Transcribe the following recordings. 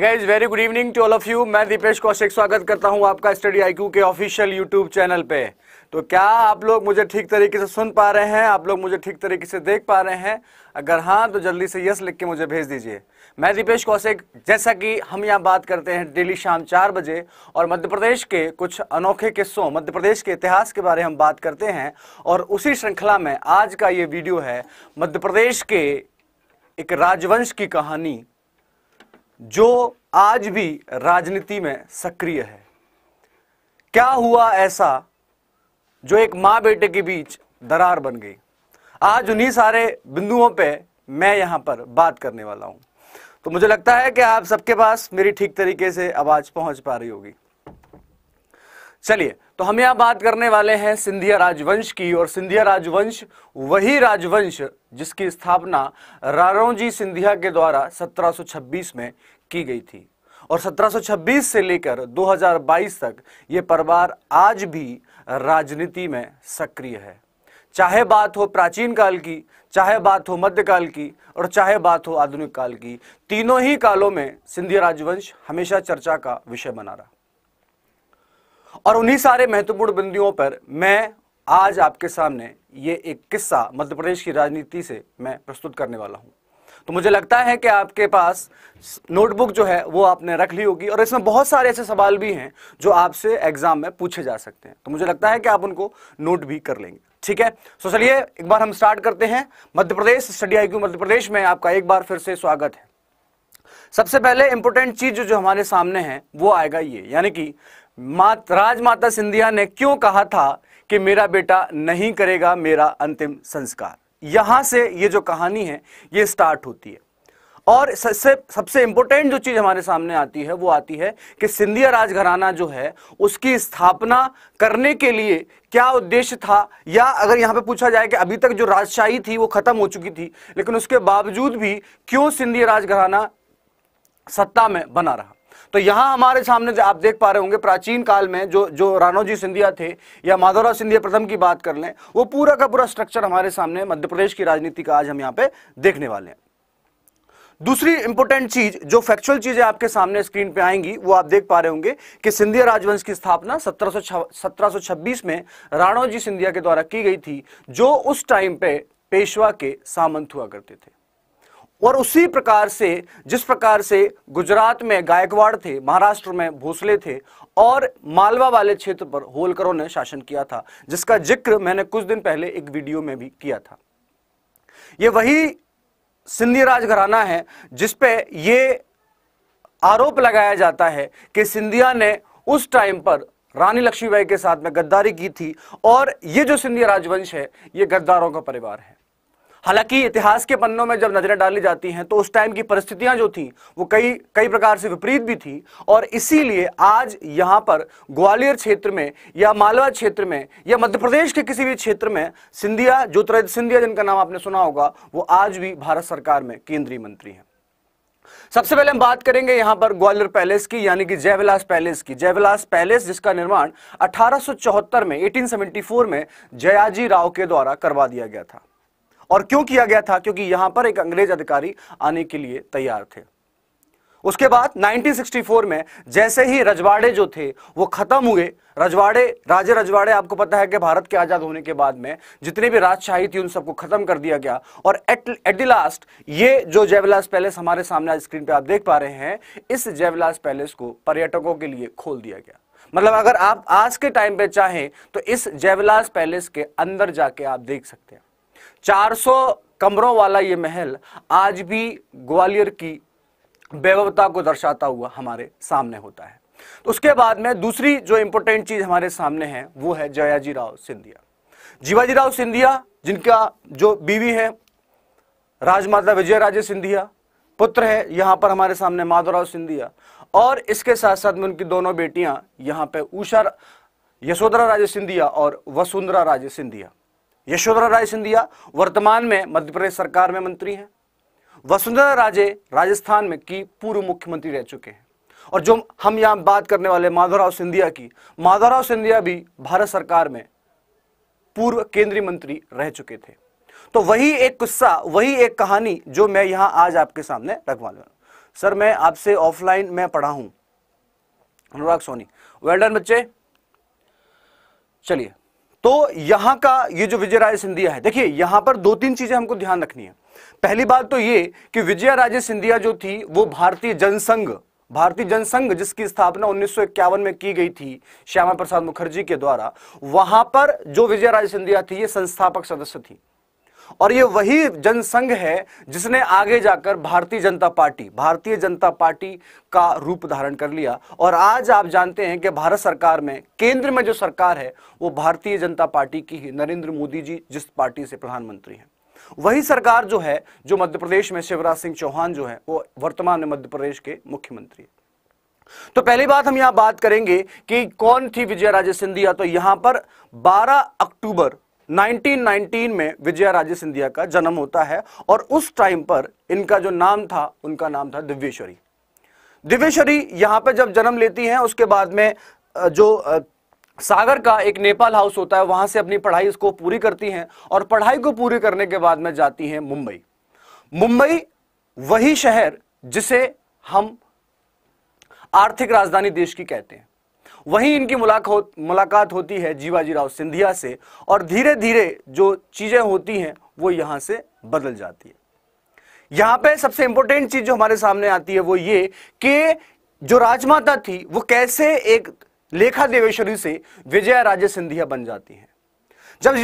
guys very good evening to all of you मैं दीपेश कौशिक स्वागत करता हूं आपका स्टडी आईक्यू के ऑफिशियल यूट्यूब चैनल पे तो क्या आप लोग मुझे ठीक तरीके से सुन पा रहे हैं आप लोग मुझे ठीक तरीके से देख पा रहे हैं अगर हाँ तो जल्दी से यस लिख के मुझे भेज दीजिए मैं दीपेश कौशिक जैसा कि हम यहाँ बात करते हैं डेली शाम चार बजे और मध्य प्रदेश के कुछ अनोखे किस्सों मध्य प्रदेश के इतिहास के बारे में हम बात करते हैं और उसी श्रृंखला में आज का ये वीडियो है मध्य प्रदेश के एक राजवंश की कहानी जो आज भी राजनीति में सक्रिय है क्या हुआ ऐसा जो एक माँ बेटे के बीच दरार बन गई आज उन्हीं सारे बिंदुओं पे मैं यहाँ पर बात करने वाला हूँ तो मुझे लगता है कि आप सबके पास मेरी ठीक तरीके से आवाज़ पहुँच पा रही होगी चलिए तो हम यहां बात करने वाले हैं सिंधिया राजवंश की और सिंधिया राजवंश वही राजवंश जिसकी स्थापना रारोजी सिंधिया के द्वारा 1726 में की गई थी और 1726 से लेकर 2022 तक ये परिवार आज भी राजनीति में सक्रिय है चाहे बात हो प्राचीन काल की चाहे बात हो मध्यकाल की और चाहे बात हो आधुनिक काल की तीनों ही कालों में सिंधिया राजवंश हमेशा चर्चा का विषय बना रहा और उन्हीं सारे महत्वपूर्ण बिंदुओं पर मैं आज आपके सामने ये एक किस्सा मध्य प्रदेश की राजनीति से मैं प्रस्तुत करने वाला हूं तो मुझे लगता है कि आपके पास नोटबुक जो है वो आपने रख ली होगी और इसमें बहुत सारे ऐसे सवाल भी हैं जो आपसे एग्जाम में पूछे जा सकते हैं तो मुझे लगता है कि आप उनको नोट भी कर लेंगे ठीक है तो चलिए एक बार हम स्टार्ट करते हैं मध्य प्रदेश स्टडी आई मध्य प्रदेश में आपका एक बार फिर से स्वागत है सबसे पहले इंपोर्टेंट चीज जो, जो हमारे सामने है वो आएगा ये यानी कि मात राजमाता सिंधिया ने क्यों कहा था कि मेरा बेटा नहीं करेगा मेरा अंतिम संस्कार यहां से ये जो कहानी है ये स्टार्ट होती है और सबसे सबसे इंपॉर्टेंट जो चीज़ हमारे सामने आती है वो आती है कि सिंधिया राजघराना जो है उसकी स्थापना करने के लिए क्या उद्देश्य था या अगर यहां पे पूछा जाए कि अभी तक जो राजशाही थी वो ख़त्म हो चुकी थी लेकिन उसके बावजूद भी क्यों सिंधिया राजघराना सत्ता में बना रहा तो यहां हमारे सामने आप देख पा रहे होंगे प्राचीन काल में जो जो रानोजी सिंधिया थे या माधवराव सिंधिया प्रथम की बात कर लें वो पूरा का पूरा स्ट्रक्चर हमारे सामने मध्य प्रदेश की राजनीति का आज हम यहां पे देखने वाले हैं दूसरी इंपॉर्टेंट चीज जो फैक्चुअल चीजें आपके सामने स्क्रीन पे आएंगी वो आप देख पा रहे होंगे कि सिंधिया राजवंश की स्थापना 1726 में राणोजी सिंधिया के द्वारा की गई थी जो उस टाइम पे पेशवा के सामंत हुआ करते थे और उसी प्रकार से जिस प्रकार से गुजरात में गायकवाड़ थे महाराष्ट्र में भोसले थे और मालवा वाले क्षेत्र पर होलकरों ने शासन किया था जिसका जिक्र मैंने कुछ दिन पहले एक वीडियो में भी किया था ये वही सिंधी राजघराना है जिसपे ये आरोप लगाया जाता है कि सिंधिया ने उस टाइम पर रानी लक्ष्मीबाई के साथ में गद्दारी की थी और ये जो सिंधिया राजवंश है ये गद्दारों का परिवार है हालांकि इतिहास के पन्नों में जब नजरें डाली जाती हैं तो उस टाइम की परिस्थितियां जो थी वो कई कई प्रकार से विपरीत भी थी और इसीलिए आज यहां पर ग्वालियर क्षेत्र में या मालवा क्षेत्र में या मध्य प्रदेश के किसी भी क्षेत्र में सिंधिया ज्योतिरादित्य सिंधिया जिनका नाम आपने सुना होगा वो आज भी भारत सरकार में केंद्रीय मंत्री हैं सबसे पहले हम बात करेंगे यहां पर ग्वालियर पैलेस की यानी कि जयविलास पैलेस की जयविलास पैलेस जिसका निर्माण 1874 में 1874 में जयाजी राव के द्वारा करवा दिया गया था और क्यों किया गया था क्योंकि यहां पर एक अंग्रेज अधिकारी आने के लिए तैयार थे उसके बाद 1964 में जैसे ही रजवाड़े जो थे वो खत्म हुए रजवाड़े राजे रजवाड़े आपको पता है कि भारत के आज़ाद होने के बाद में जितने भी राजशाही थी उन सबको खत्म कर दिया गया और एट एट द लास्ट ये जो जयविलास पैलेस हमारे सामने आज स्क्रीन पे आप देख पा रहे हैं इस जयविलास पैलेस को पर्यटकों के लिए खोल दिया गया मतलब अगर आप आज के टाइम पे चाहें तो इस जयविलास पैलेस के अंदर जाके आप देख सकते हैं 400 कमरों वाला ये महल आज भी ग्वालियर की बेवता को दर्शाता हुआ हमारे सामने होता है तो उसके बाद में दूसरी जो इंपॉर्टेंट चीज हमारे सामने है वो है जयाजी राव सिंधिया जीवाजी राव सिंधिया जिनका जो बीवी है राजमाता विजय राजे सिंधिया पुत्र है यहाँ पर हमारे सामने माधवराव सिंधिया और इसके साथ साथ में उनकी दोनों बेटियां यहाँ पे उषा यशोधरा राजे सिंधिया और वसुंधरा राजे सिंधिया यशोधरा राय सिंधिया वर्तमान में मध्य प्रदेश सरकार में मंत्री हैं वसुंधरा राजे राजस्थान में की पूर्व मुख्यमंत्री रह चुके हैं और जो हम यहां बात करने वाले माधवराव सिंधिया की माधवराव सिंधिया भी भारत सरकार में पूर्व केंद्रीय मंत्री रह चुके थे तो वही एक किस्सा वही एक कहानी जो मैं यहां आज आपके सामने रखवा लू सर मैं आपसे ऑफलाइन में पढ़ा हूं अनुराग सोनी वेल्डन बच्चे चलिए तो यहां का ये जो विजय राजे सिंधिया है देखिए यहां पर दो तीन चीजें हमको ध्यान रखनी है पहली बात तो ये कि विजय राजे सिंधिया जो थी वो भारतीय जनसंघ भारतीय जनसंघ जिसकी स्थापना उन्नीस में की गई थी श्यामा प्रसाद मुखर्जी के द्वारा वहां पर जो विजय राजे सिंधिया थी ये संस्थापक सदस्य थी और ये वही जनसंघ है जिसने आगे जाकर भारतीय जनता पार्टी भारतीय जनता पार्टी का रूप धारण कर लिया और आज आप जानते हैं कि भारत सरकार में केंद्र में जो सरकार है वो भारतीय जनता पार्टी की ही नरेंद्र मोदी जी जिस पार्टी से प्रधानमंत्री हैं वही सरकार जो है जो मध्य प्रदेश में शिवराज सिंह चौहान जो है वो वर्तमान में मध्य प्रदेश के मुख्यमंत्री है तो पहली बात हम यहां बात करेंगे कि कौन थी विजय राजे सिंधिया तो यहां पर 12 अक्टूबर 1919 में विजया राजे सिंधिया का जन्म होता है और उस टाइम पर इनका जो नाम था उनका नाम था दिव्येश्वरी दिव्येश्वरी यहां पर जब जन्म लेती हैं उसके बाद में जो सागर का एक नेपाल हाउस होता है वहां से अपनी पढ़ाई इसको पूरी करती हैं और पढ़ाई को पूरी करने के बाद में जाती हैं मुंबई मुंबई वही शहर जिसे हम आर्थिक राजधानी देश की कहते हैं वहीं इनकी मुलाकात मुलाकात होती है जीवाजी राव सिंधिया से और धीरे धीरे जो चीज़ें होती हैं वो यहां से बदल जाती है यहां पे सबसे इंपॉर्टेंट चीज जो हमारे सामने आती है वो ये कि जो राजमाता थी वो कैसे एक लेखा देवेश्वरी से विजया राजे सिंधिया बन जाती है जब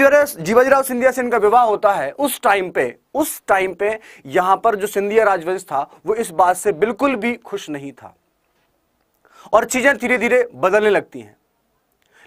जीवाजीराव सिंधिया से इनका विवाह होता है उस टाइम पे उस टाइम पे यहां पर जो सिंधिया राजवंश था वो इस बात से बिल्कुल भी खुश नहीं था और चीज़ें धीरे धीरे बदलने लगती हैं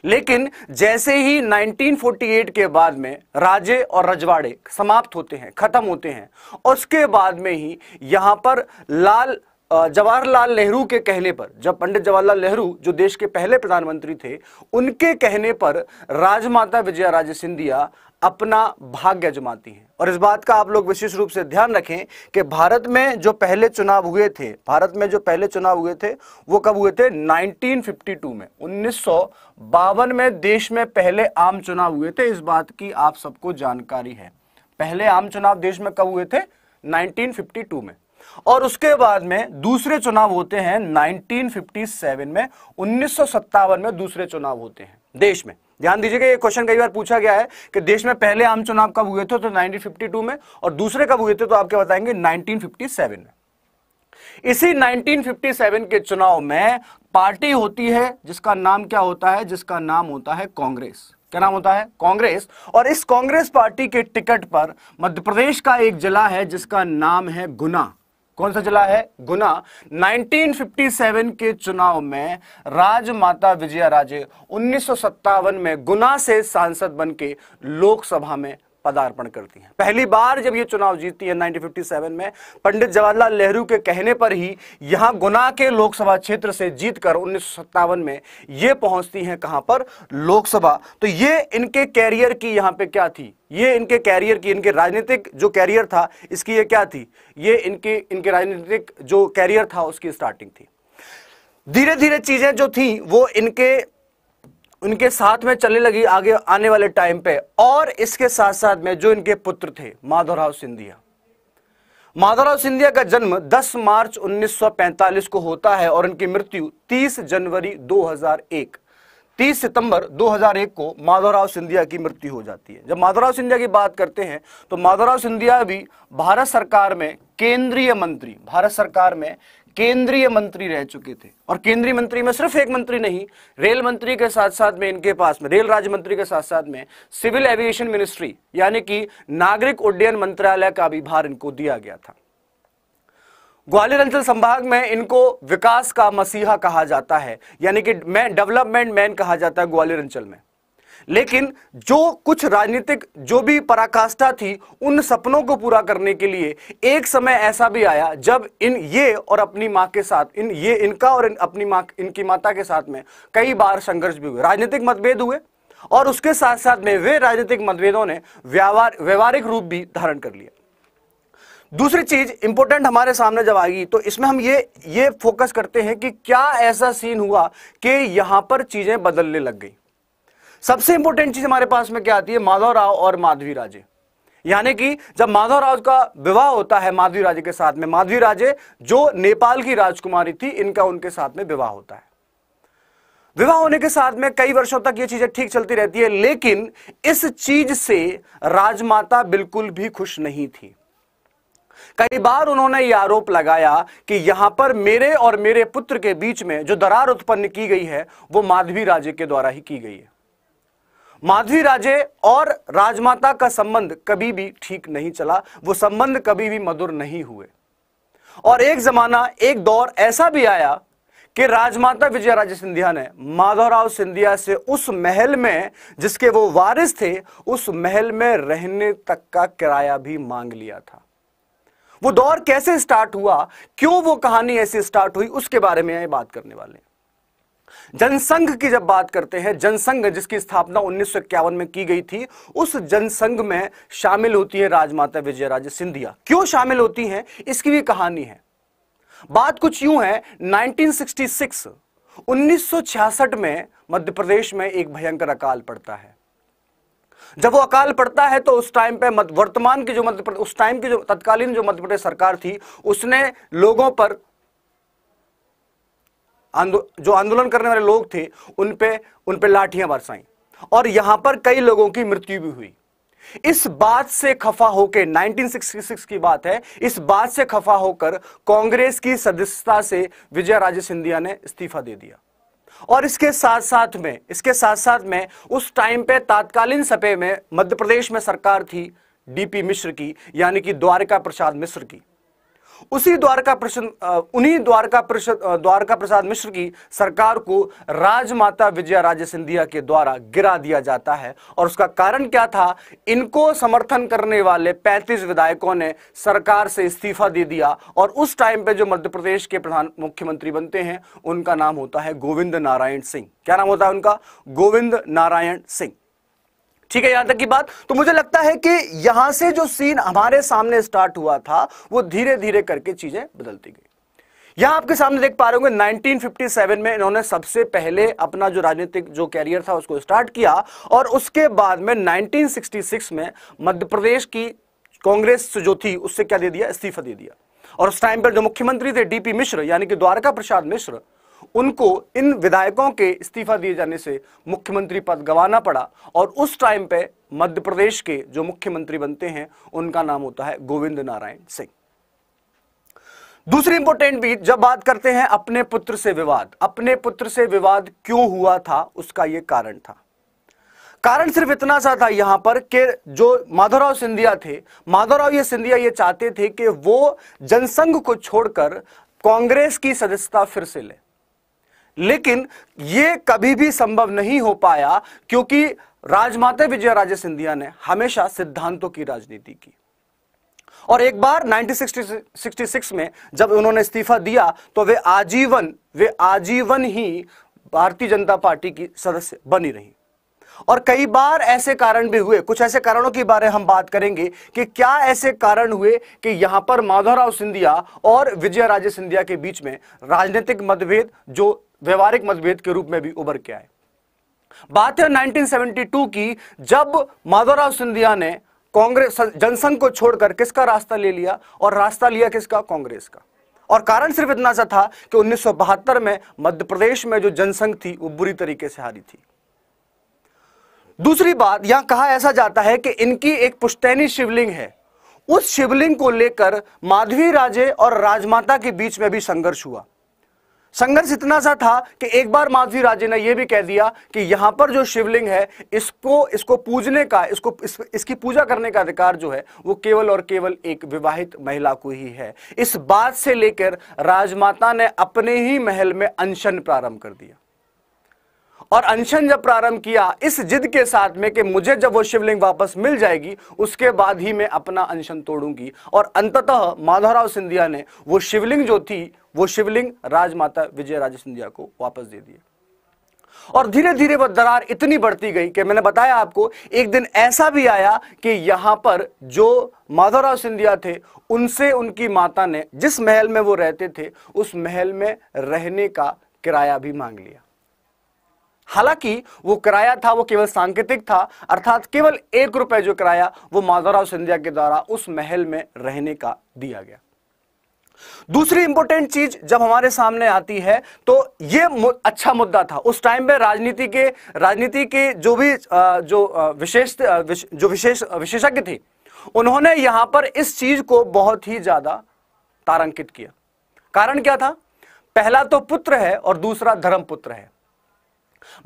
लेकिन जैसे ही 1948 के बाद में राजे और रजवाड़े समाप्त होते हैं खत्म होते हैं उसके बाद में ही यहां पर लाल जवाहरलाल नेहरू के कहने पर जब पंडित जवाहरलाल नेहरू जो देश के पहले प्रधानमंत्री थे उनके कहने पर राजमाता विजया राजे सिंधिया अपना भाग्य जमाती हैं और इस बात का आप लोग विशेष रूप से ध्यान रखें कि भारत में जो पहले चुनाव हुए थे भारत में जो पहले चुनाव हुए थे वो कब हुए थे 1952 में उन्नीस में देश में पहले आम चुनाव हुए थे इस बात की आप सबको जानकारी है पहले आम चुनाव देश में कब हुए थे नाइनटीन में और उसके बाद में दूसरे चुनाव होते हैं 1957 में उन्नीस में दूसरे चुनाव होते हैं देश में ध्यान दीजिएगा ये क्वेश्चन कई बार पूछा गया है कि देश में पहले आम चुनाव कब हुए थे तो 1952 में और दूसरे कब हुए थे तो आप क्या बताएंगे 1957 में इसी 1957 के चुनाव में पार्टी होती है जिसका नाम क्या होता है जिसका नाम होता है कांग्रेस क्या नाम होता है कांग्रेस और इस कांग्रेस पार्टी के टिकट पर मध्य प्रदेश का एक जिला है जिसका नाम है गुना कौन सा जिला है गुना 1957 के चुनाव में राजमाता विजया राजे उन्नीस में गुना से सांसद बन के लोकसभा में पदार्पण करती हैं पहली बार जब ये चुनाव जीतती है 1957 में पंडित जवाहरलाल नेहरू के कहने पर ही यहां गुना के लोकसभा क्षेत्र से जीतकर उन्नीस में ये पहुंचती हैं कहां पर लोकसभा तो ये इनके कैरियर की यहां पे क्या थी ये इनके कैरियर की इनके राजनीतिक जो कैरियर था इसकी ये क्या थी ये इनके इनके राजनीतिक जो कैरियर था उसकी स्टार्टिंग थी धीरे धीरे चीजें जो थी वो इनके उनके साथ में चलने लगी आगे आने वाले टाइम पे और इसके साथ साथ में जो इनके पुत्र थे माधवराव सिंधिया माधवराव सिंधिया का जन्म 10 मार्च 1945 को होता है और इनकी मृत्यु 30 जनवरी 2001 30 सितंबर 2001 को माधवराव सिंधिया की मृत्यु हो जाती है जब माधवराव सिंधिया की बात करते हैं तो माधवराव सिंधिया भी भारत सरकार में केंद्रीय मंत्री भारत सरकार में केंद्रीय मंत्री रह चुके थे और केंद्रीय मंत्री में सिर्फ एक मंत्री नहीं रेल मंत्री के साथ साथ में इनके पास में रेल राज्य मंत्री के साथ साथ में सिविल एविएशन मिनिस्ट्री यानी कि नागरिक उड्डयन मंत्रालय का भी भार इनको दिया गया था ग्वालियर अंचल संभाग में इनको विकास का मसीहा कहा जाता है यानी कि मैन डेवलपमेंट मैन कहा जाता है ग्वालियर अंचल में लेकिन जो कुछ राजनीतिक जो भी पराकाष्ठा थी उन सपनों को पूरा करने के लिए एक समय ऐसा भी आया जब इन ये और अपनी माँ के साथ इन ये इनका और इन अपनी माँ इनकी माता के साथ में कई बार संघर्ष भी हुए राजनीतिक मतभेद हुए और उसके साथ साथ में वे राजनीतिक मतभेदों ने व्यवहार व्यवहारिक रूप भी धारण कर लिया दूसरी चीज इंपोर्टेंट हमारे सामने जब आएगी तो इसमें हम ये ये फोकस करते हैं कि क्या ऐसा सीन हुआ कि यहां पर चीजें बदलने लग गई सबसे इंपॉर्टेंट चीज हमारे पास में क्या आती है माधव राव और माधवी राजे यानी कि जब माधव राव का विवाह होता है माधवी राजे के साथ में माधवी राजे जो नेपाल की राजकुमारी थी इनका उनके साथ में विवाह होता है विवाह होने के साथ में कई वर्षों तक ये चीजें ठीक चलती रहती है लेकिन इस चीज से राजमाता बिल्कुल भी खुश नहीं थी कई बार उन्होंने यह आरोप लगाया कि यहां पर मेरे और मेरे पुत्र के बीच में जो दरार उत्पन्न की गई है वो माधवी राजे के द्वारा ही की गई है माधवी राजे और राजमाता का संबंध कभी भी ठीक नहीं चला वो संबंध कभी भी मधुर नहीं हुए और एक जमाना एक दौर ऐसा भी आया कि राजमाता विजय राजे सिंधिया ने माधवराव सिंधिया से उस महल में जिसके वो वारिस थे उस महल में रहने तक का किराया भी मांग लिया था वो दौर कैसे स्टार्ट हुआ क्यों वो कहानी ऐसी स्टार्ट हुई उसके बारे में बात करने वाले हैं जनसंघ की जब बात करते हैं जनसंघ जिसकी स्थापना उन्नीस में की गई थी उस जनसंघ में शामिल होती है राजमाता विजयराजे सिंधिया क्यों शामिल होती हैं इसकी भी कहानी है बात कुछ यूं है 1966 1966 में मध्य प्रदेश में एक भयंकर अकाल पड़ता है जब वो अकाल पड़ता है तो उस टाइम पे वर्तमान की जो मध्य उस टाइम की जो तत्कालीन जो मध्य प्रदेश सरकार थी उसने लोगों पर जो आंदोलन करने वाले लोग थे उन पे उन पे लाठियां बरसाई और यहां पर कई लोगों की मृत्यु भी हुई इस बात से खफा होकर 1966 की बात है इस बात से खफा होकर कांग्रेस की सदस्यता से विजय राजे सिंधिया ने इस्तीफा दे दिया और इसके साथ साथ में इसके साथ साथ में उस टाइम पे तात्कालीन सपे में मध्य प्रदेश में सरकार थी डीपी मिश्र की यानी कि द्वारिका प्रसाद मिश्र की उसी द्वारका प्रसाद उन्हीं द्वारका प्रसाद द्वारका प्रसाद मिश्र की सरकार को राजमाता विजया राजे सिंधिया के द्वारा गिरा दिया जाता है और उसका कारण क्या था इनको समर्थन करने वाले 35 विधायकों ने सरकार से इस्तीफा दे दिया और उस टाइम पे जो मध्य प्रदेश के प्रधान मुख्यमंत्री बनते हैं उनका नाम होता है गोविंद नारायण सिंह क्या नाम होता है उनका गोविंद नारायण सिंह ठीक है यहां तक की बात तो मुझे लगता है कि यहां से जो सीन हमारे सामने स्टार्ट हुआ था वो धीरे धीरे करके चीजें बदलती गई यहां आपके सामने देख पा रहे होंगे 1957 में इन्होंने सबसे पहले अपना जो राजनीतिक जो कैरियर था उसको स्टार्ट किया और उसके बाद में 1966 में मध्य प्रदेश की कांग्रेस जो थी उससे क्या दे दिया इस्तीफा दे दिया और उस टाइम पर जो मुख्यमंत्री थे डीपी मिश्र यानी कि द्वारका प्रसाद मिश्र उनको इन विधायकों के इस्तीफा दिए जाने से मुख्यमंत्री पद गंवाना पड़ा और उस टाइम पे मध्य प्रदेश के जो मुख्यमंत्री बनते हैं उनका नाम होता है गोविंद नारायण सिंह दूसरी इंपोर्टेंट बीच जब बात करते हैं अपने पुत्र से विवाद अपने पुत्र से विवाद क्यों हुआ था उसका यह कारण था कारण सिर्फ इतना सा था यहां पर कि जो माधवराव सिंधिया थे माधवराव ये सिंधिया ये चाहते थे कि वो जनसंघ को छोड़कर कांग्रेस की सदस्यता फिर से ले लेकिन ये कभी भी संभव नहीं हो पाया क्योंकि राजमाता विजय राजे सिंधिया ने हमेशा सिद्धांतों की राजनीति की और एक बार 1966 में जब उन्होंने इस्तीफा दिया तो वे आजीवन वे आजीवन ही भारतीय जनता पार्टी की सदस्य बनी रही और कई बार ऐसे कारण भी हुए कुछ ऐसे कारणों के बारे हम बात करेंगे कि क्या ऐसे कारण हुए कि यहां पर माधवराव सिंधिया और विजय राजे सिंधिया के बीच में राजनीतिक मतभेद जो व्यवहारिक मतभेद के रूप में भी उभर के आए बात है 1972 की जब माधवराव सिंधिया ने कांग्रेस जनसंघ को छोड़कर किसका रास्ता ले लिया और रास्ता लिया किसका कांग्रेस का और कारण सिर्फ इतना सा था कि उन्नीस में मध्य प्रदेश में जो जनसंघ थी वो बुरी तरीके से हारी थी दूसरी बात यहां कहा ऐसा जाता है कि इनकी एक पुश्तैनी शिवलिंग है उस शिवलिंग को लेकर माधवी राजे और राजमाता के बीच में भी संघर्ष हुआ संघर्ष इतना सा था कि एक बार माधवी राजे ने यह भी कह दिया कि यहां पर जो शिवलिंग है इसको इसको पूजने का इसको इस, इसकी पूजा करने का अधिकार जो है वो केवल और केवल एक विवाहित महिला को ही है इस बात से लेकर राजमाता ने अपने ही महल में अनशन प्रारंभ कर दिया और अनशन जब प्रारंभ किया इस जिद के साथ में कि मुझे जब वो शिवलिंग वापस मिल जाएगी उसके बाद ही मैं अपना अनशन तोड़ूंगी और अंततः माधवराव सिंधिया ने वो शिवलिंग जो थी वो शिवलिंग राजमाता विजय राजे सिंधिया को वापस दे दिया और धीरे धीरे वह दरार इतनी बढ़ती गई कि मैंने बताया आपको एक दिन ऐसा भी आया कि यहां पर जो माधवराव सिंधिया थे उनसे उनकी माता ने जिस महल में वो रहते थे उस महल में रहने का किराया भी मांग लिया हालांकि वो किराया था वो केवल सांकेतिक था अर्थात केवल एक रुपए जो किराया वो माधवराव सिंधिया के द्वारा उस महल में रहने का दिया गया दूसरी इंपोर्टेंट चीज जब हमारे सामने आती है तो यह अच्छा मुद्दा था उस टाइम पे राजनीति के राजनीति के जो भी जो विशेष जो विशेष विशेषज्ञ थे उन्होंने यहां पर इस चीज को बहुत ही ज्यादा तारांकित किया कारण क्या था पहला तो पुत्र है और दूसरा धर्म पुत्र है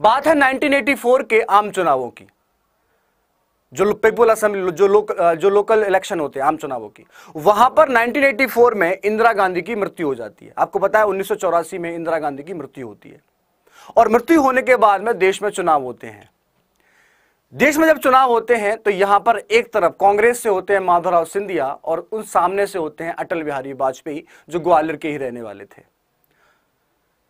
बात है 1984 के आम चुनावों की जो पीपुल असेंबली जो लोक जो लोकल इलेक्शन होते हैं आम चुनावों की वहां पर 1984 में इंदिरा गांधी की मृत्यु हो जाती है आपको पता है उन्नीस में इंदिरा गांधी की मृत्यु होती है और मृत्यु होने के बाद में देश में चुनाव होते हैं देश में जब चुनाव होते हैं तो यहां पर एक तरफ कांग्रेस से होते हैं माधवराव सिंधिया और उन सामने से होते हैं अटल बिहारी वाजपेयी जो ग्वालियर के ही रहने वाले थे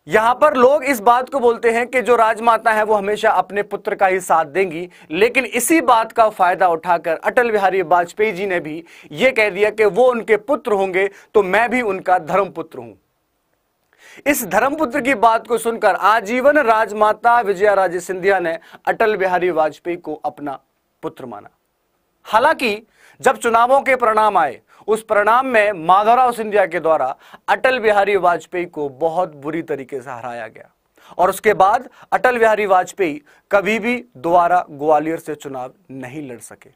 यहां पर लोग इस बात को बोलते हैं कि जो राजमाता है वो हमेशा अपने पुत्र का ही साथ देंगी लेकिन इसी बात का फायदा उठाकर अटल बिहारी वाजपेयी जी ने भी ये कह दिया कि वो उनके पुत्र होंगे तो मैं भी उनका धर्मपुत्र हूं इस धर्मपुत्र की बात को सुनकर आजीवन राजमाता विजया राजे सिंधिया ने अटल बिहारी वाजपेयी को अपना पुत्र माना हालांकि जब चुनावों के परिणाम आए उस परिणाम में माधवराव सिंधिया के द्वारा अटल बिहारी वाजपेयी को बहुत बुरी तरीके से हराया गया और उसके बाद अटल बिहारी वाजपेयी कभी भी दोबारा ग्वालियर से चुनाव नहीं लड़ सके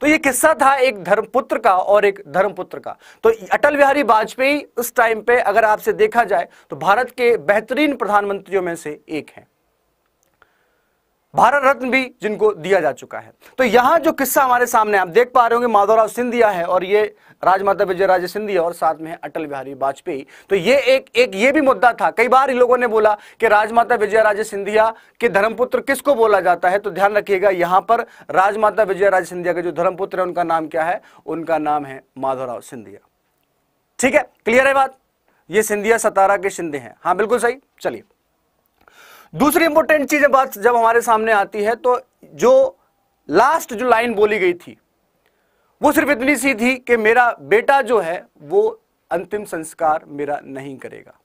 तो यह किस्सा था एक धर्मपुत्र का और एक धर्मपुत्र का तो अटल बिहारी वाजपेयी उस टाइम पे अगर आपसे देखा जाए तो भारत के बेहतरीन प्रधानमंत्रियों में से एक हैं भारत रत्न भी जिनको दिया जा चुका है तो यहाँ जो किस्सा हमारे सामने आप देख पा रहे होंगे माधवराव सिंधिया है और ये राजमाता विजय राजे सिंधिया और साथ में है अटल बिहारी वाजपेयी तो ये एक एक ये भी मुद्दा था कई बार लोगों ने बोला कि राजमाता विजय राजे सिंधिया के धर्मपुत्र किसको बोला जाता है तो ध्यान रखिएगा यहाँ पर राजमाता विजय राजे सिंधिया के जो धर्मपुत्र है उनका नाम क्या है उनका नाम है माधवराव सिंधिया ठीक है क्लियर है बात ये सिंधिया सतारा के शिंदे हैं हाँ बिल्कुल सही चलिए दूसरी इंपोर्टेंट चीज बात जब हमारे सामने आती है तो जो लास्ट जो लाइन बोली गई थी वो सिर्फ इतनी सी थी कि मेरा बेटा जो है वो अंतिम संस्कार मेरा नहीं करेगा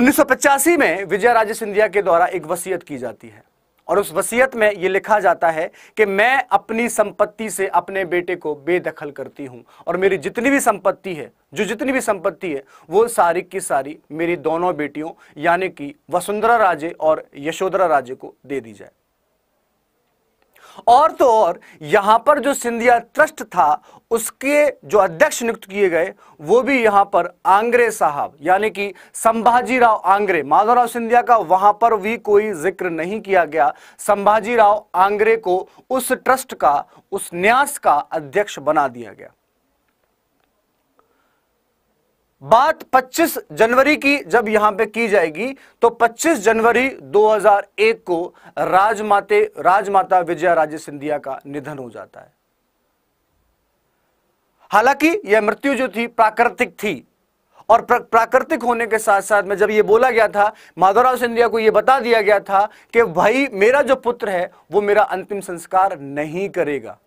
उन्नीस में विजय राजे सिंधिया के द्वारा एक वसीयत की जाती है और उस वसीयत में ये लिखा जाता है कि मैं अपनी संपत्ति से अपने बेटे को बेदखल करती हूँ और मेरी जितनी भी संपत्ति है जो जितनी भी संपत्ति है वो सारी की सारी मेरी दोनों बेटियों यानी कि वसुंधरा राजे और यशोधरा राजे को दे दी जाए और तो और यहां पर जो सिंधिया ट्रस्ट था उसके जो अध्यक्ष नियुक्त किए गए वो भी यहां पर आंग्रे साहब यानी कि संभाजी राव आंग्रे माधवराव सिंधिया का वहां पर भी कोई जिक्र नहीं किया गया संभाजीराव आंग्रे को उस ट्रस्ट का उस न्यास का अध्यक्ष बना दिया गया बात 25 जनवरी की जब यहां पे की जाएगी तो 25 जनवरी 2001 को राजमाते राजमाता विजया राजे सिंधिया का निधन हो जाता है हालांकि यह मृत्यु जो थी प्राकृतिक थी और प्राकृतिक होने के साथ साथ में जब यह बोला गया था माधवराव सिंधिया को यह बता दिया गया था कि भाई मेरा जो पुत्र है वो मेरा अंतिम संस्कार नहीं करेगा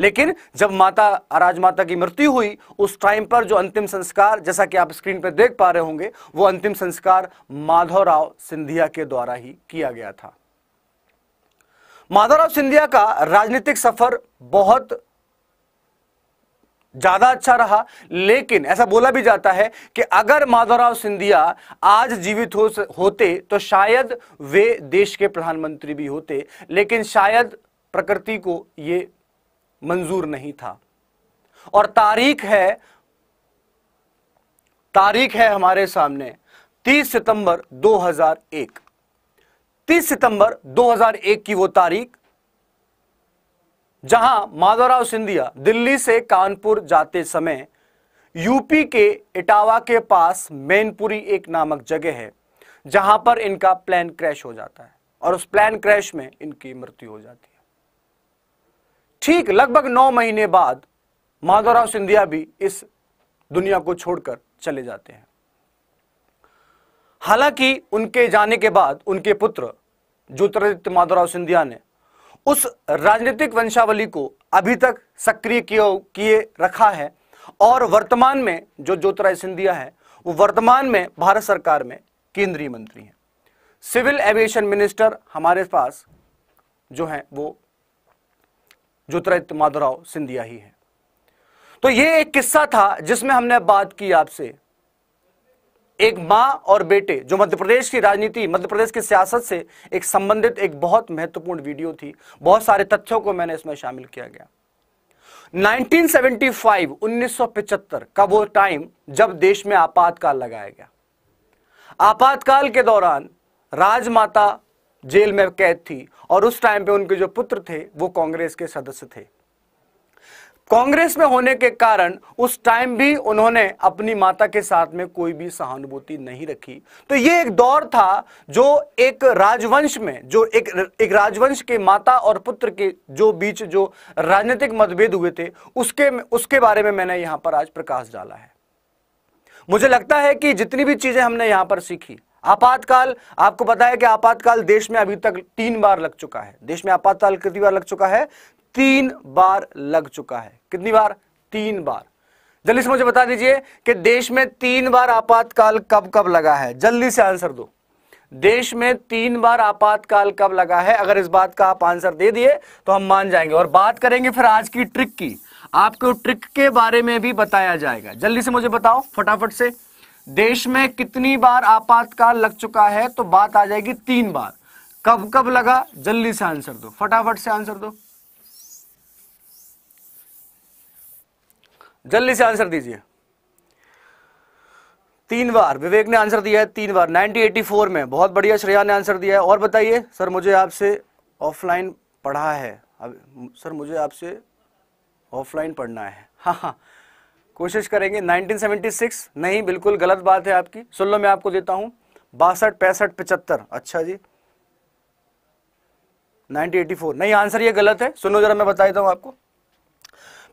लेकिन जब माता आराज माता की मृत्यु हुई उस टाइम पर जो अंतिम संस्कार जैसा कि आप स्क्रीन पर देख पा रहे होंगे वो अंतिम संस्कार माधवराव सिंधिया के द्वारा ही किया गया था माधवराव सिंधिया का राजनीतिक सफर बहुत ज्यादा अच्छा रहा लेकिन ऐसा बोला भी जाता है कि अगर माधवराव सिंधिया आज जीवित हो होते तो शायद वे देश के प्रधानमंत्री भी होते लेकिन शायद प्रकृति को ये मंजूर नहीं था और तारीख है तारीख है हमारे सामने 30 सितंबर 2001 30 सितंबर 2001 की वो तारीख जहां माधवराव सिंधिया दिल्ली से कानपुर जाते समय यूपी के इटावा के पास मैनपुरी एक नामक जगह है जहां पर इनका प्लान क्रैश हो जाता है और उस प्लान क्रैश में इनकी मृत्यु हो जाती है ठीक लगभग नौ महीने बाद माधवराव सिंधिया भी इस दुनिया को छोड़कर चले जाते हैं हालांकि उनके जाने के बाद उनके पुत्र ज्योतिरादित्य माधवराव सिंधिया ने उस राजनीतिक वंशावली को अभी तक सक्रिय किए रखा है और वर्तमान में जो ज्योतिराय सिंधिया है वो वर्तमान में भारत सरकार में केंद्रीय मंत्री हैं सिविल एविएशन मिनिस्टर हमारे पास जो हैं वो ज्योतिरादित्य माधवराव सिंधिया ही है तो ये एक किस्सा था जिसमें हमने बात की आपसे एक मां और बेटे जो मध्य प्रदेश की राजनीति मध्य प्रदेश की सियासत से एक संबंधित एक बहुत महत्वपूर्ण वीडियो थी बहुत सारे तथ्यों को मैंने इसमें शामिल किया गया 1975 1975 का वो टाइम जब देश में आपातकाल लगाया गया आपातकाल के दौरान राजमाता जेल में कैद थी और उस टाइम पे उनके जो पुत्र थे वो कांग्रेस के सदस्य थे कांग्रेस में होने के कारण उस टाइम भी उन्होंने अपनी माता के साथ में कोई भी सहानुभूति नहीं रखी तो ये एक दौर था जो एक राजवंश में जो एक एक राजवंश के माता और पुत्र के जो बीच जो राजनीतिक मतभेद हुए थे उसके उसके बारे में मैंने यहां पर आज प्रकाश डाला है मुझे लगता है कि जितनी भी चीज़ें हमने यहां पर सीखी आपातकाल आपको पता है कि आपातकाल देश में अभी तक तीन बार लग चुका है देश में आपातकाल कितनी बार लग चुका है तीन बार लग चुका है कितनी बार तीन बार जल्दी से मुझे बता दीजिए कि देश में तीन बार आपातकाल कब कब लगा है जल्दी से आंसर दो देश में तीन बार आपातकाल कब लगा है अगर इस बात का आप आंसर दे दिए तो हम मान जाएंगे और बात करेंगे फिर आज की ट्रिक की आपको ट्रिक के बारे में भी बताया जाएगा जल्दी से मुझे बताओ फटाफट से देश में कितनी बार आपातकाल लग चुका है तो बात आ जाएगी तीन बार कब कब लगा जल्दी से आंसर दो फटाफट से आंसर दो जल्दी से आंसर दीजिए तीन बार विवेक ने आंसर दिया है तीन बार 1984 में बहुत बढ़िया श्रेया ने आंसर दिया है और बताइए सर मुझे आपसे ऑफलाइन पढ़ा है अब सर मुझे आपसे ऑफलाइन पढ़ना है हाँ हाँ कोशिश करेंगे 1976 नहीं बिल्कुल गलत बात है आपकी सुन लो मैं आपको देता हूं बासठ पैंसठ पचहत्तर अच्छा जी 1984 नहीं आंसर ये गलत है सुनो जरा मैं बता देता हूं आपको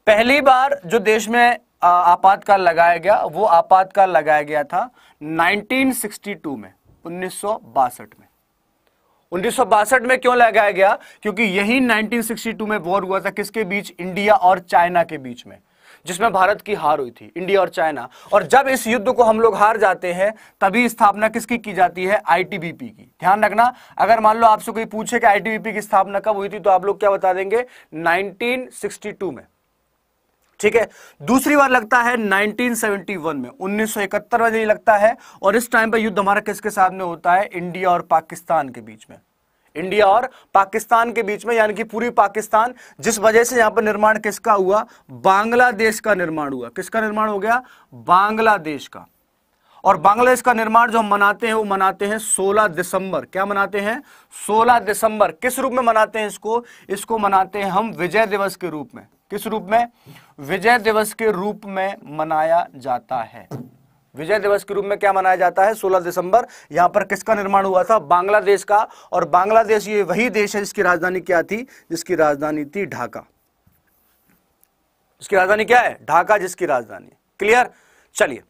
पहली बार जो देश में आपातकाल लगाया गया वो आपातकाल लगाया गया था 1962 में उन्नीस में उन्नीस में क्यों लगाया गया क्योंकि यही 1962 में वॉर हुआ था किसके बीच इंडिया और चाइना के बीच में जिसमें भारत की हार हुई थी इंडिया और चाइना और जब इस युद्ध को हम लोग हार जाते हैं तभी स्थापना किसकी की जाती है आईटीबीपी की ध्यान रखना अगर मान लो आपसे कोई पूछे कि आईटीबीपी की स्थापना कब हुई थी तो आप लोग क्या बता देंगे 1962 में ठीक है दूसरी बार लगता है 1971 में 1971 में लगता है और इस टाइम पर युद्ध हमारा किसके साथ में होता है इंडिया और पाकिस्तान के बीच में इंडिया और पाकिस्तान के बीच में यानी कि पूरी पाकिस्तान जिस वजह से यहां पर निर्माण किसका हुआ बांग्लादेश का निर्माण हुआ किसका निर्माण हो गया बांग्लादेश का और बांग्लादेश का निर्माण जो हम मनाते हैं वो मनाते हैं 16 दिसंबर क्या मनाते हैं 16 दिसंबर किस रूप में मनाते हैं इसको इसको मनाते हैं हम विजय दिवस के रूप में किस रूप में विजय दिवस के रूप में मनाया जाता है विजय दिवस के रूप में क्या मनाया जाता है 16 दिसंबर यहाँ पर किसका निर्माण हुआ था बांग्लादेश का और बांग्लादेश ये वही देश है जिसकी राजधानी क्या थी जिसकी राजधानी थी ढाका जिसकी राजधानी क्या है ढाका जिसकी राजधानी क्लियर चलिए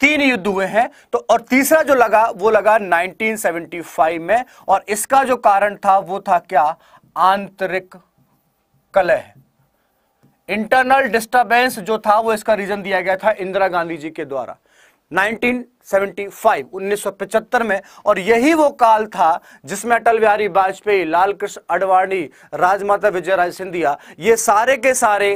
तीन युद्ध हुए हैं तो और तीसरा जो लगा वो लगा 1975 में और इसका जो कारण था वो था क्या आंतरिक कलह इंटरनल डिस्टरबेंस जो था वो इसका रीजन दिया गया था इंदिरा गांधी जी के द्वारा 1975 1975 में और यही वो काल था जिसमें अटल बिहारी वाजपेयी लाल कृष्ण अडवाणी राजमाता विजय राय सिंधिया ये सारे के सारे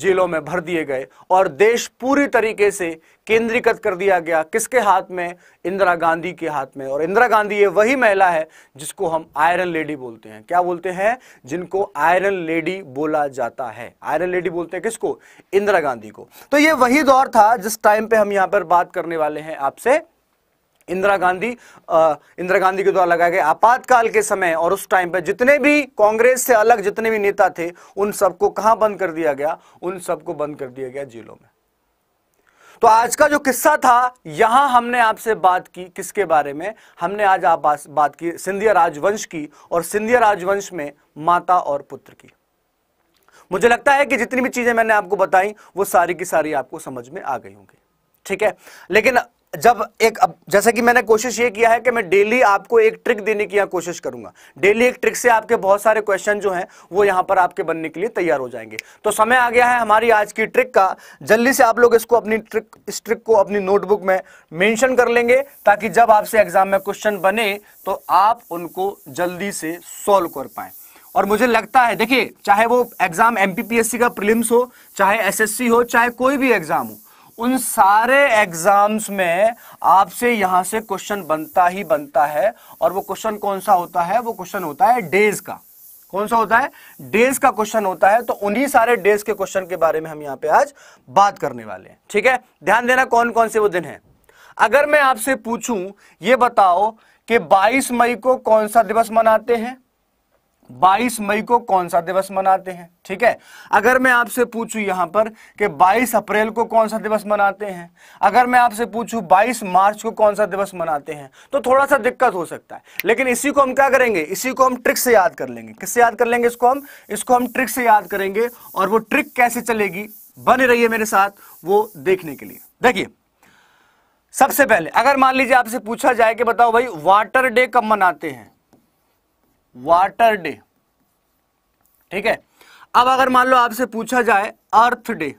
जेलों में भर दिए गए और देश पूरी तरीके से केंद्रीकृत कर दिया गया किसके हाथ में इंदिरा गांधी के हाथ में और इंदिरा गांधी ये वही महिला है जिसको हम आयरन लेडी बोलते हैं क्या बोलते हैं जिनको आयरन लेडी बोला जाता है आयरन लेडी बोलते हैं किसको इंदिरा गांधी को तो ये वही दौर था जिस टाइम पे हम यहाँ पर बात करने वाले हैं आपसे इंदिरा गांधी इंदिरा गांधी के द्वारा लगाए गए आपातकाल के समय और उस टाइम पर जितने भी कांग्रेस से अलग जितने भी नेता थे उन सबको कहां बंद कर दिया गया उन सबको बंद कर दिया गया जेलों में तो आज का जो किस्सा था यहां हमने आपसे बात की किसके बारे में हमने आज आप बात की सिंधिया राजवंश की और सिंधिया राजवंश में माता और पुत्र की मुझे लगता है कि जितनी भी चीजें मैंने आपको बताई वो सारी की सारी आपको समझ में आ गई होंगी ठीक है लेकिन जब एक अब जैसे कि मैंने कोशिश ये किया है कि मैं डेली आपको एक ट्रिक देने की यहाँ कोशिश करूंगा डेली एक ट्रिक से आपके बहुत सारे क्वेश्चन जो हैं वो यहाँ पर आपके बनने के लिए तैयार हो जाएंगे तो समय आ गया है हमारी आज की ट्रिक का जल्दी से आप लोग इसको अपनी ट्रिक इस ट्रिक को अपनी नोटबुक में मैंशन कर लेंगे ताकि जब आपसे एग्जाम में क्वेश्चन बने तो आप उनको जल्दी से सॉल्व कर पाए और मुझे लगता है देखिए चाहे वो एग्जाम एमपीपीएससी का प्रिलिम्स हो चाहे एसएससी हो चाहे कोई भी एग्जाम हो उन सारे एग्जाम्स में आपसे यहां से क्वेश्चन बनता ही बनता है और वो क्वेश्चन कौन सा होता है वो क्वेश्चन होता है डेज का कौन सा होता है डेज का क्वेश्चन होता है तो उन्हीं सारे डेज के क्वेश्चन के बारे में हम यहां पे आज बात करने वाले हैं ठीक है ध्यान देना कौन कौन से वो दिन है अगर मैं आपसे पूछूं ये बताओ कि 22 मई को कौन सा दिवस मनाते हैं 22 मई को कौन सा दिवस मनाते हैं ठीक है अगर मैं आपसे पूछूं यहां पर कि 22 अप्रैल को कौन सा दिवस मनाते हैं अगर मैं आपसे पूछूं 22 मार्च को कौन सा दिवस मनाते हैं तो थोड़ा सा दिक्कत हो सकता है लेकिन इसी को हम क्या करेंगे इसी को हम ट्रिक से याद कर लेंगे किससे याद कर लेंगे इसको हम इसको हम ट्रिक से याद करेंगे और वो ट्रिक कैसे चलेगी बने रही मेरे साथ वो देखने के लिए देखिए सबसे पहले अगर मान लीजिए आपसे पूछा जाए कि बताओ भाई वाटर डे कब मनाते हैं वाटर डे ठीक है अब अगर मान लो आपसे पूछा जाए अर्थ डे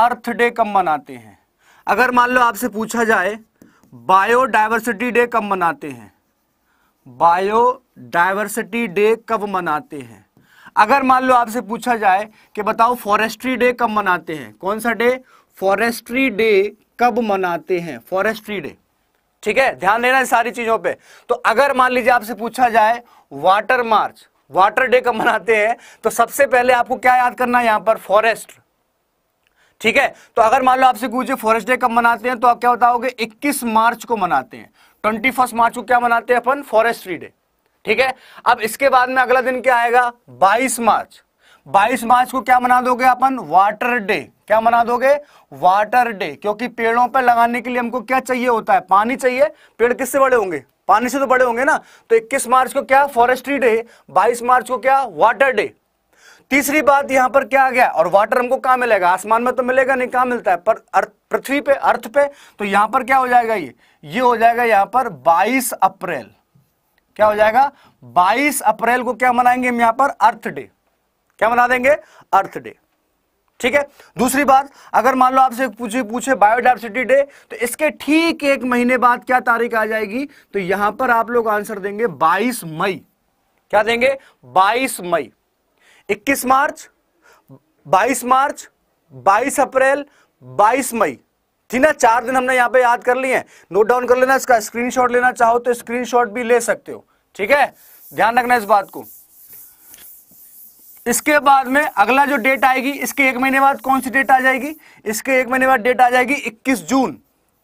अर्थ डे कब मनाते हैं अगर मान लो आपसे पूछा जाए बायोडाइवर्सिटी डे कब मनाते हैं बायोडाइवर्सिटी डे कब मनाते हैं अगर मान लो आपसे पूछा जाए कि बताओ फॉरेस्ट्री डे कब मनाते हैं कौन सा डे फॉरेस्ट्री डे कब मनाते हैं फॉरेस्ट्री डे ठीक है ध्यान देना इन सारी चीजों पे तो अगर मान लीजिए आपसे पूछा जाए वाटर मार्च वाटर डे कब मनाते हैं तो सबसे पहले आपको क्या याद करना है यहां पर फॉरेस्ट ठीक है तो अगर मान लो आपसे पूछे फॉरेस्ट डे कब मनाते हैं तो आप क्या बताओगे 21 मार्च को मनाते हैं ट्वेंटी मार्च को क्या मनाते हैं अपन फॉरेस्ट फ्री डे ठीक है अब इसके बाद में अगला दिन क्या आएगा 22 मार्च 22 मार्च को क्या मना दोगे अपन वाटर डे क्या मना दोगे वाटर डे क्योंकि पेड़ों पर लगाने के लिए हमको क्या चाहिए होता है पानी चाहिए पेड़ किससे बड़े होंगे पानी से तो बड़े होंगे ना तो 21 मार्च को क्या फॉरेस्ट्री डे 22 मार्च को क्या वाटर डे तीसरी बात यहां पर क्या आ गया और वाटर हमको कहां मिलेगा आसमान में तो मिलेगा नहीं कहां मिलता है पर पृथ्वी पे अर्थ पे तो यहां पर क्या हो जाएगा ये ये हो जाएगा यहां पर बाईस अप्रैल क्या हो जाएगा 22 अप्रैल को क्या मनाएंगे हम यहां पर अर्थ डे क्या बना देंगे अर्थ डे ठीक है दूसरी बात अगर मान लो आपसे पूछे पूछे बायोडाइवर्सिटी डे तो इसके ठीक एक महीने बाद क्या तारीख आ जाएगी तो यहां पर आप लोग आंसर देंगे 22 मई क्या देंगे 22 मई 21 मार्च 22 मार्च 22 अप्रैल 22 मई थी ना चार दिन हमने यहां पे याद कर लिए हैं नोट डाउन कर लेना इसका स्क्रीनशॉट लेना चाहो तो स्क्रीनशॉट भी ले सकते हो ठीक है ध्यान रखना इस बात को इसके बाद में अगला जो डेट आएगी इसके एक महीने बाद कौन सी डेट आ जाएगी इसके एक महीने बाद डेट आ जाएगी 21 जून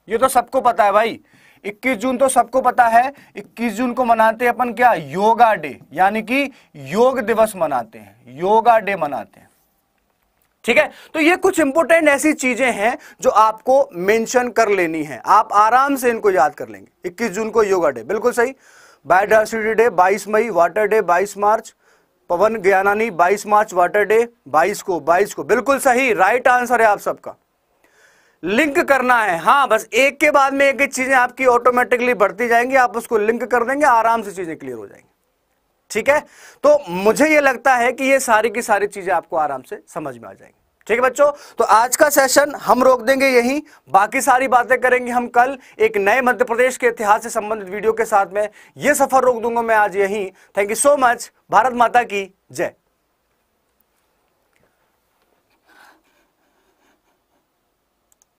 ये तो सबको पता है भाई 21 जून तो सबको पता है 21 जून को मनाते हैं अपन क्या योगा डे यानी कि योग दिवस मनाते हैं योगा डे मनाते हैं ठीक है तो ये कुछ इंपोर्टेंट ऐसी चीजें हैं जो आपको मेंशन कर लेनी है आप आराम से इनको याद कर लेंगे 21 जून को योगा डे बिल्कुल सही बायोडाइवर्सिटी डे 22 मई वाटर डे 22 मार्च पवन ज्ञानानी 22 मार्च वाटर डे 22 को 22 को बिल्कुल सही राइट आंसर है आप सबका लिंक करना है हाँ बस एक के बाद में एक एक चीजें आपकी ऑटोमेटिकली बढ़ती जाएंगी आप उसको लिंक कर देंगे आराम से चीजें क्लियर हो जाएंगी ठीक है तो मुझे ये लगता है कि ये सारी की सारी चीजें आपको आराम से समझ में आ जाएंगी ठीक है बच्चों तो आज का सेशन हम रोक देंगे यहीं बाकी सारी बातें करेंगे हम कल एक नए मध्य प्रदेश के इतिहास से संबंधित वीडियो के साथ में ये सफर रोक दूंगा मैं आज यहीं thank you so much Bharat Mata की जय